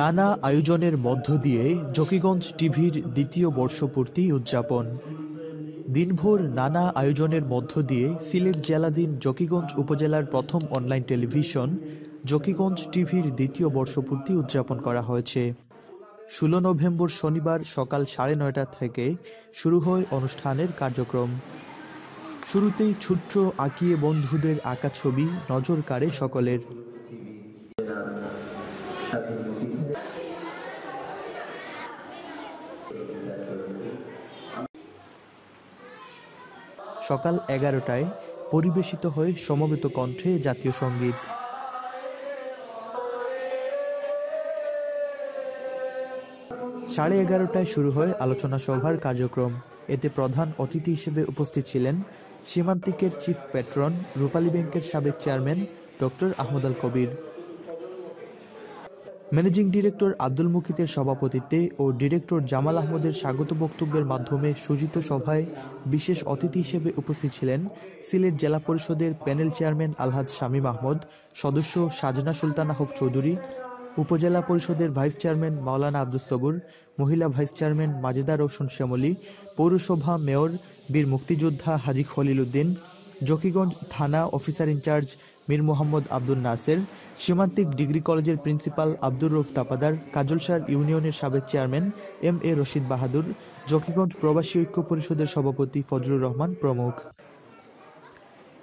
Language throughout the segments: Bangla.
নানা আয়োজনের মধ্য দিয়ে জকিগঞ্জ টিভির দ্বিতীয় বর্ষপূর্তি উদযাপন দিনভর নানা আয়োজনের মধ্য দিয়ে সিলেট জেলাধীন জকিগঞ্জ উপজেলার প্রথম অনলাইন টেলিভিশন জকিগঞ্জ টিভির দ্বিতীয় বর্ষপূর্তি উদযাপন করা হয়েছে ষোলো নভেম্বর শনিবার সকাল সাড়ে নয়টা থেকে শুরু হয় অনুষ্ঠানের কার্যক্রম শুরুতেই ছোট্ট আঁকিয়ে বন্ধুদের আঁকা ছবি নজর কাড়ে সকলের সকাল এগারোটায় পরিবেশিত হয় সমবেত কণ্ঠে জাতীয় সঙ্গীত সাড়ে এগারোটায় শুরু হয় আলোচনা সভার কার্যক্রম এতে প্রধান অতিথি হিসেবে উপস্থিত ছিলেন সীমান্তিকের চিফ প্যাট্রন রূপালী ব্যাংকের সাবেক chairman doctor Ahmad Al Kabir managing director Abdul মুকিতের সভাপতিত্বে ও ডিরেক্টর জামাল আহমদের স্বাগত বক্তব্যের মাধ্যমে সূচিত সভায় বিশেষ অতিথি হিসেবে উপস্থিত ছিলেন সিলেট জেলা পরিষদের প্যানেল চেয়ারম্যান আলহাজ শামীম আহমদ সদস্য সাজনা সুলতানা হক চৌধুরী উপজেলা পরিষদের ভাইস চেয়ারম্যান মাওলানা আব্দুল সবুর মহিলা ভাইস চেয়ারম্যান মাজেদা রোশন শ্যামলী পৌরসভা মেয়র বীর মুক্তিযোদ্ধা হাজি খলিল উদ্দিন জকিগঞ্জ থানা officer in charge Mir Mohammad Abdul Naser Simantik degree কলেজের প্রিন্সিপাল আব্দুর রফ তাপাদার কাজলসার ইউনিয়নের সাবেক chairman M A Rashid Bahadur Zakiganj প্রবাসী ঐক্য পরিষদের সভাপতি ফজলুর রহমান প্রমুখ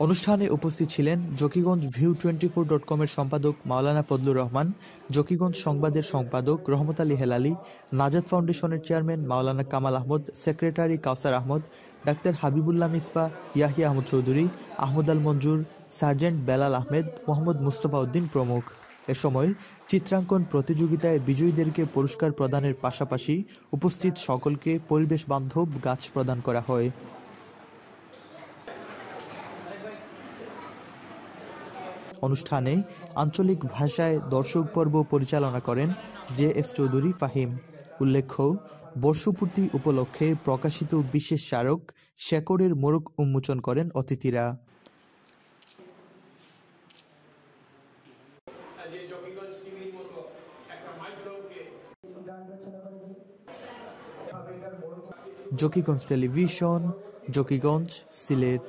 অনুষ্ঠানে উপস্থিত ছিলেন Zakiganj view twenty four dot কমের সম্পাদক মাওলানা ফজলুর রহমান জকিগঞ্জ সংবাদের সম্পাদক রহমত আলী হেলালি নাজাদ ফাউন্ডেশনের চেয়ারম্যান মাওলানা কামাল আহমদ সেক্রেটারি কাউসার আহমদ ডাক্তার হাবিবুল্লাহ মিসবা ইয়াহিয়া আহমদ চৌধুরী আহমদ আল মঞ্জুর সার্জেন্ট বেলাল আহমেদ মোহাম্মদ মুস্তফা উদ্দিন প্রমুখ এ সময় চিত্রাঙ্কন প্রতিযোগিতায় বিজয়ীদেরকে পুরস্কার প্রদানের পাশাপাশি উপস্থিত সকলকে পরিবেশ বান্ধব গাছ প্রদান করা হয় অনুষ্ঠানে আঞ্চলিক ভাষায় দর্শক পর্ব পরিচালনা করেন জে এফ চৌধুরী ফাহিম উল্লেখ্য বর্ষপূর্তি উপলক্ষে প্রকাশিত বিশেষ স্মারক শেকড়ের মোরক উন্মোচন করেন অতিথিরা জকিগঞ্জ টেলিভিশন জকিগঞ্জ সিলেট